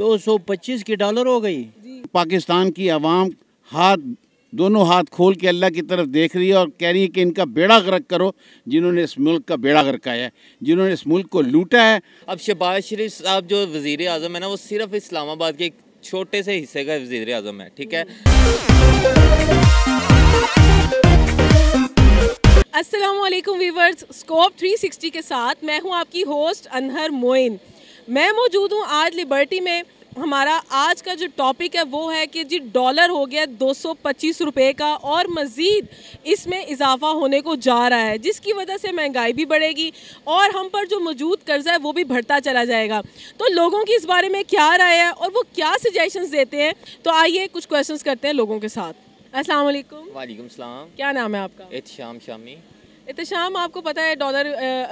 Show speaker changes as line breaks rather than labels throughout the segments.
दो सौ पच्चीस की डॉलर हो गई पाकिस्तान की आवाम हाथ दोनों हाथ खोल के अल्लाह की तरफ देख रही है और कह रही है कि इनका बेड़ा गर्क करो जिन्होंने इस मुल्क का बेड़ा गर्काया है जिन्होंने इस मुल्क को लूटा है अब शहबाज शरीफ साहब जो वजीर अजम है ना वो
सिर्फ इस्लामाबाद के एक छोटे से हिस्से का वजीर अजम है ठीक है
असलम वीवर्स स्कोप 360 के साथ मैं हूं आपकी होस्ट अनहर मोइन मैं मौजूद हूँ आज लिबर्टी में हमारा आज का जो टॉपिक है वो है कि जी डॉलर हो गया दो सौ पच्चीस रुपये का और मज़ीद इसमें इजाफा होने को जा रहा है जिसकी वजह से महंगाई भी बढ़ेगी और हम पर जो मौजूद कर्ज़ा है वो भी बढ़ता चला जाएगा तो लोगों की इस बारे में क्या राय है और वो क्या सजेशंस देते हैं तो आइए कुछ क्वेश्चंस करते हैं लोगों के साथ अस्सलाम
वालेकुम सलाम क्या नाम है आपका एहतशाम शामी
इतशाम आपको पता है डॉलर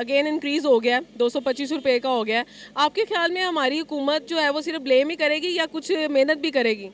अगेन इंक्रीज़ हो गया दो सौ पच्चीस रुपये का हो गया आपके ख्याल में हमारी हुकूमत जो है वो सिर्फ ब्लेम ही करेगी या कुछ मेहनत भी करेगी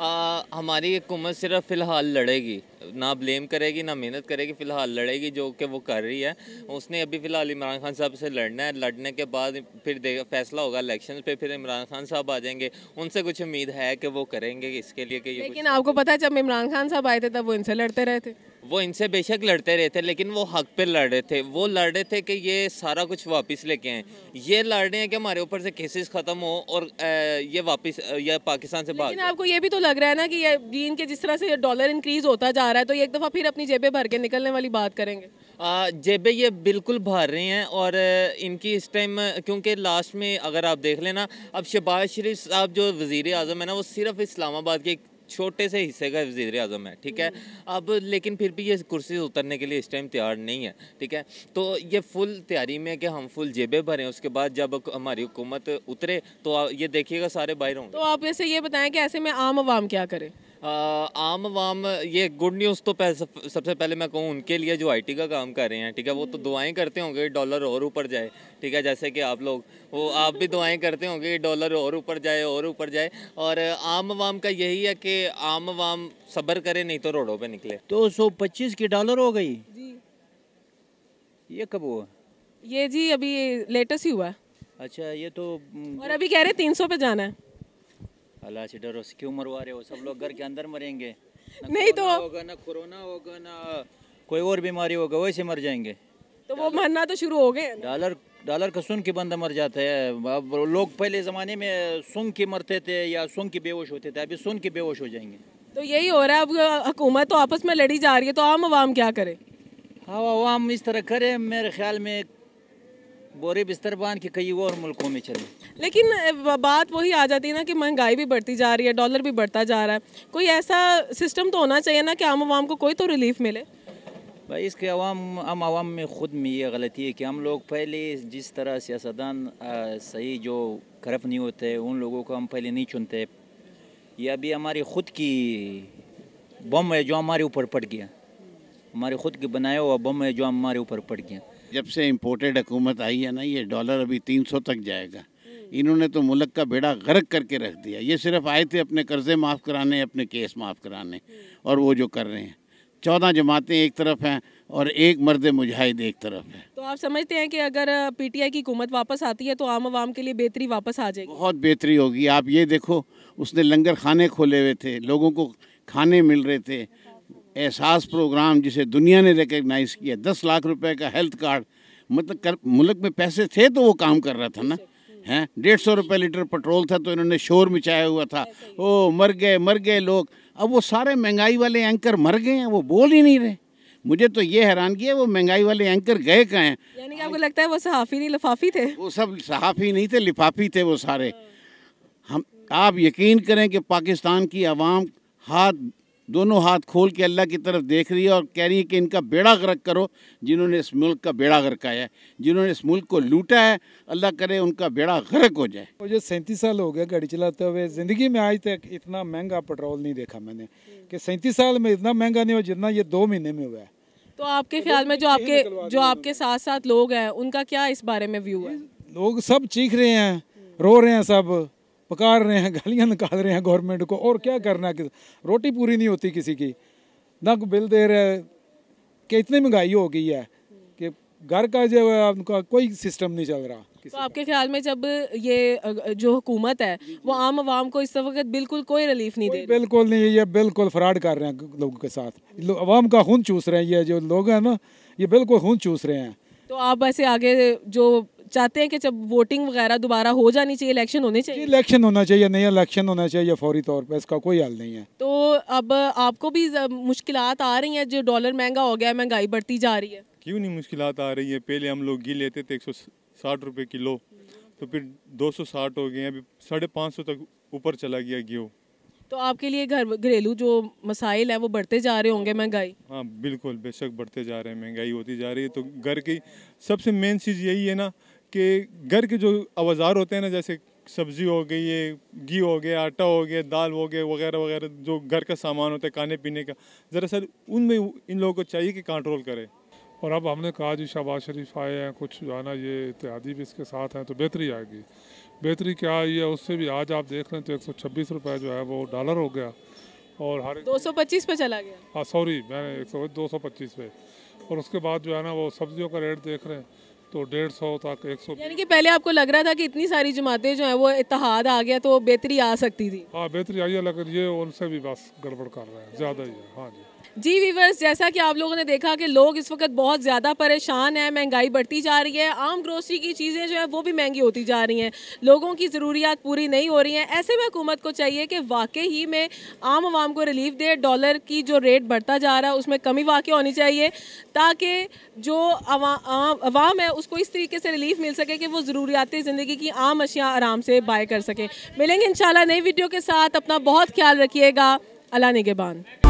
आ, हमारी हुकूमत सिर्फ फ़िलहाल लड़ेगी ना ब्लेम करेगी ना मेहनत करेगी फ़िलहाल लड़ेगी जो कि वो कर रही है उसने अभी फ़िलहाल इमरान खान साहब से लड़ना है लड़ने के बाद फिर देगा फैसला होगा इलेक्शन पे फिर इमरान खान साहब आ जाएंगे उनसे कुछ उम्मीद है कि वो करेंगे इसके लिए कि लेकिन
आपको पता है जब इमरान खान साहब आए थे तब वो इनसे लड़ते रहे थे
वो इनसे बेशक लड़ते रहे थे लेकिन वो हक पे लड़ रहे थे वो लड़ रहे थे कि ये सारा कुछ वापस लेके आए ये लड़ रहे हैं कि हमारे ऊपर से केसेस ख़त्म हो और ये वापस ये पाकिस्तान से बात
आपको ये भी तो लग रहा है ना कि ये दीन के जिस तरह से डॉलर इंक्रीज़ होता जा रहा है तो एक दफ़ा फिर अपनी जेबें भर के निकलने वाली बात करेंगे
जेबें ये बिल्कुल भर रही हैं और इनकी इस टाइम क्योंकि लास्ट में अगर आप देख लेना अब शहबाज शरीफ साहब जो वज़ी अजम है ना वो सिर्फ इस्लामाबाद के छोटे से हिस्से का वजीर अजम है ठीक है अब लेकिन फिर भी ये कुर्सी उतरने के लिए इस टाइम तैयार नहीं है ठीक है तो ये फुल तैयारी में कि हम फुल जेबें भरें उसके बाद जब हमारी हुकूमत उतरे तो ये देखिएगा सारे बाहर होंगे
तो आप ऐसे ये बताएं कि ऐसे में आम आवाम क्या करें
आम वाम ये गुड न्यूज़ तो पह, सबसे पहले मैं कहूँ उनके लिए जो आईटी का काम कर रहे हैं ठीक है वो तो दुआएं करते होंगे डॉलर और ऊपर जाए ठीक है जैसे कि आप लोग वो आप भी दुआएं करते होंगे डॉलर और ऊपर जाए और ऊपर जाए और आम वाम का यही है कि आम वाम सब्र करे नहीं तो रोडों पे निकले दो सौ पच्चीस की डॉलर हो गई ये कब हुआ
ये जी अभी लेटेस्ट ही हुआ
अच्छा ये तो और अभी कह रहे
तीन सौ पे जाना है
अल्लाह से डरो क्यों मरवा रहे हो सब लोग घर के अंदर मरेंगे नहीं तो होगा ना कोरोना होगा ना कोई और बीमारी होगा वैसे मर जाएंगे तो वो मरना तो शुरू हो गए डॉलर डॉलर का सुन के बंदा मर जाता है अब लोग पहले ज़माने में सुन के मरते थे या सुन के बेहोश होते थे अभी सुन के बेहोश हो जाएंगे
तो यही हो रहा है अब हुकूमत तो आपस में लड़ी जा रही है तो आम आवाम क्या करे हाँ आवाम इस तरह करे मेरे ख्याल में
बोरे बिस्तर बांध के कई और मुल्कों में चले
लेकिन बात वही आ जाती है ना कि महंगाई भी बढ़ती जा रही है डॉलर भी बढ़ता जा रहा है कोई ऐसा सिस्टम तो होना चाहिए ना कि आम आवाम को कोई तो रिलीफ मिले
भाई इसके अवाम आम आवाम में ख़ुद में ये गलती है कि हम लोग पहले जिस तरह सियासतदान सही जो करप नहीं होते उन लोगों को हम पहले नहीं चुनते ये अभी हमारी ख़ुद की बम है जो हमारे ऊपर पड़ गया
हमारे ख़ुद के बनाया हुआ बम है जो हमारे ऊपर पड़ गया जब से इम्पोर्टेड हुकूमत आई है ना ये डॉलर अभी तीन सौ तक जाएगा इन्होंने तो मुल्क का बेड़ा गर्क करके रख दिया ये सिर्फ आए थे अपने कर्जे माफ़ कराने अपने केस माफ़ कराने और वो जो कर रहे हैं चौदह जमातें एक तरफ हैं और एक मर्द मुजाहिद एक तरफ है
तो आप समझते हैं कि अगर पीटीआई की हुकूमत वापस आती है तो आम आवाम के लिए बेहतरी वापस आ जाएगी
बहुत बेहतरी होगी आप ये देखो उसने लंगर खाने खोले हुए थे लोगों को खाने मिल रहे थे एहसास प्रोग्राम जिसे दुनिया ने रिकगनाइज़ किया दस लाख रुपए का हेल्थ कार्ड मतलब कर, मुल्क में पैसे थे तो वो काम कर रहा था ना हैं डेढ़ सौ रुपये लीटर पेट्रोल था तो इन्होंने शोर मचाया हुआ था ओ मर गए मर गए लोग अब वो सारे महंगाई वाले एंकर मर गए हैं वो बोल ही नहीं रहे मुझे तो ये हैरान है वो महंगाई वाले एंकर गए कहाँ हैं यानी कि आपको लगता है वो सहाफ़ी नहीं लिफाफी थे वो सब सहाफ़ी नहीं थे लिफाफी थे वो सारे हम आप यकीन करें कि पाकिस्तान की आवाम हाथ दोनों हाथ खोल के अल्लाह की तरफ देख रही है और कह रही है कि इनका बेड़ा गर्क करो जिन्होंने इस मुल्क का बेड़ा गर्काया है जिन्होंने इस मुल्क को लूटा है अल्लाह करे उनका बेड़ा गर्क हो जाए
मुझे सैंतीस साल हो गया गाड़ी चलाते हुए ज़िंदगी में आज तक इतना महंगा पेट्रोल नहीं देखा मैंने कि सैंतीस साल में इतना महंगा नहीं हुआ जितना ये दो महीने में हुआ है
तो आपके ख्याल में जो आपके जो आपके साथ साथ लोग हैं उनका क्या इस बारे में व्यू है
लोग सब चीख रहे हैं रो रहे हैं सब पकार रहे हैं गालियाँ निकाल रहे हैं गवर्नमेंट को और क्या करना है रोटी पूरी नहीं होती किसी की ना बिल दे रहे कि इतनी महंगाई हो गई है कि घर का जो है उनका कोई सिस्टम नहीं चल रहा
तो आपके ख्याल में जब ये जो हुकूमत है वो आम आवाम को इस वक्त बिल्कुल कोई रिलीफ नहीं दे
बिल्कुल नहीं ये बिल्कुल फ्रॉड कर रहे हैं लोगों के साथ आवाम का खून चूस रहे हैं ये जो लोग हैं ना ये बिल्कुल खून चूस रहे हैं
तो आप ऐसे आगे जो चाहते हैं कि जब वोटिंग वगैरह दोबारा हो जानी चाहिए इलेक्शन होने चाहिए इलेक्शन
होना चाहिए नहीं इलेक्शन होना चाहिए फौरी तौर पर इसका कोई हल नहीं है
तो अब आपको भी मुश्किल आ रही हैं जो डॉलर महंगा हो गया है महंगाई बढ़ती जा रही है
क्यों नहीं मुश्किल आ रही है पहले हम लोग घी लेते थे एक सौ किलो तो फिर दो सौ साठ हो गए अभी साढ़े पाँच सौ तक ऊपर चला गया घी
तो आपके लिए घर घरेलू जो मसाइल है वो बढ़ते जा रहे होंगे महंगाई
हाँ बिल्कुल बेशक बढ़ते जा रहे हैं महंगाई होती जा रही है तो घर की सबसे मेन चीज़ यही है ना कि घर के जो अवज़ार होते हैं ना जैसे सब्जी हो गई ये घी हो गया आटा हो गया दाल हो गया वगैरह वगैरह जो घर का सामान होता है खाने पीने का दरअसल उनमें इन लोगों को चाहिए कि कंट्रोल करें और अब हमने कहा जी शहबाज शरीफ आए हैं कुछ जो है ना ये इत्यादि भी इसके साथ हैं तो बेहतरी आएगी बेहतरी क्या आई है उससे भी आज आप देख रहे हैं तो एक सौ छब्बीस रुपये जो है वो डॉलर हो गया और हर दो
सौ पच्चीस पे चला गया
हाँ सॉरी मैंने एक सौ दो सौ पच्चीस पे और उसके बाद जो है ना वो सब्जियों का रेट देख रहे हैं तो डेढ़ सौ तक एक सौ
यानी कि पहले आपको लग रहा था कि इतनी सारी जमातें जो हैं वो इतिहाद आ गया तो बेहतरी आ सकती
थी हाँ बेहतरी आई है लेकिन ये उनसे भी बस गड़बड़ कर रहे हैं ज़्यादा ही है हाँ जी
जी वीवर्स जैसा कि आप लोगों ने देखा कि लोग इस वक्त बहुत ज़्यादा परेशान हैं महंगाई बढ़ती जा रही है आम ग्रोसरी की चीज़ें जो है वो भी महंगी होती जा रही हैं लोगों की ज़रूरियात पूरी नहीं हो रही हैं ऐसे में हुकूमत को चाहिए कि वाकई ही में आम आवाम को रिलीफ दे डॉलर की जो रेट बढ़ता जा रहा है उसमें कमी वाकई होनी चाहिए ताकि जो आवाम है उस उसको इस तरीके से रिलीफ मिल सके कि वो ज़रूरियात ज़िंदगी की आम अशिया आराम से बाय कर सके मिलेंगे इन नई वीडियो के साथ अपना बहुत ख्याल रखिएगा अला निगेबान